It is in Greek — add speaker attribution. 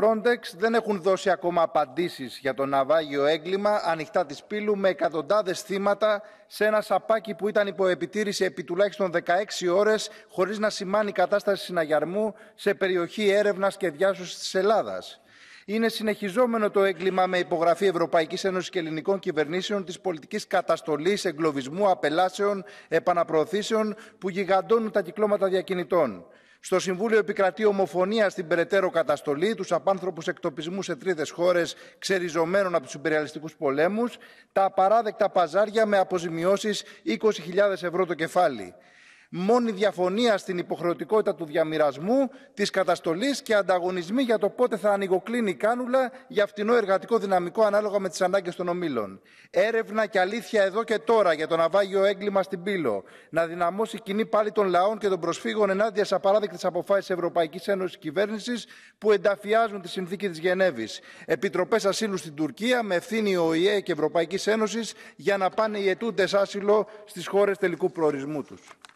Speaker 1: Frontex δεν έχουν δώσει ακόμα απαντήσεις για το ναυάγιο έγκλημα ανοιχτά της πύλου με εκατοντάδες θύματα σε ένα σαπάκι που ήταν υπό επιτήρηση επί τουλάχιστον 16 ώρες χωρίς να σημάνει κατάσταση συναγερμού σε περιοχή έρευνας και διάσωσης της Ελλάδας. Είναι συνεχιζόμενο το έγκλημα με υπογραφή Ευρωπαϊκής Ένωσης και Ελληνικών Κυβερνήσεων της πολιτικής καταστολής, εγκλωβισμού, απελάσεων, επαναπροωθήσεων που γιγαντώνουν τα κυκλώματα διακινητών. Στο Συμβούλιο επικρατεί ομοφωνία στην περαιτέρω καταστολή, τους απάνθρωπους εκτοπισμούς σε τρίτες χώρες ξεριζωμένων από τους υπεριαλιστικούς πολέμους, τα απαράδεκτα παζάρια με αποζημιώσεις 20.000 ευρώ το κεφάλι μόνη διαφωνία στην υποχρεωτικότητα του διαμοιρασμού, της καταστολής και ανταγωνισμοί για το πότε θα ανοιγοκλίνει η κάνουλα για φτηνό εργατικό δυναμικό ανάλογα με τις ανάγκες των ομήλων. Έρευνα και αλήθεια εδώ και τώρα για το ναυάγιο έγκλημα στην Πύλο. Να δυναμώσει κοινή πάλι των λαών και των προσφύγων ενάντια σε απαράδεκτες αποφάσεις Ευρωπαϊκής Ένωσης Κυβέρνησης που ενταφιάζουν τη συνθήκη της Γενέβης. Επιτροπές ασύλου στην Τουρκία με ευθύνη ΟΗΕ και Ευρωπαϊκής Ένωσης για να πάνε οι ετούντες άσυλο στις χώρες τελικού προορισμού τους.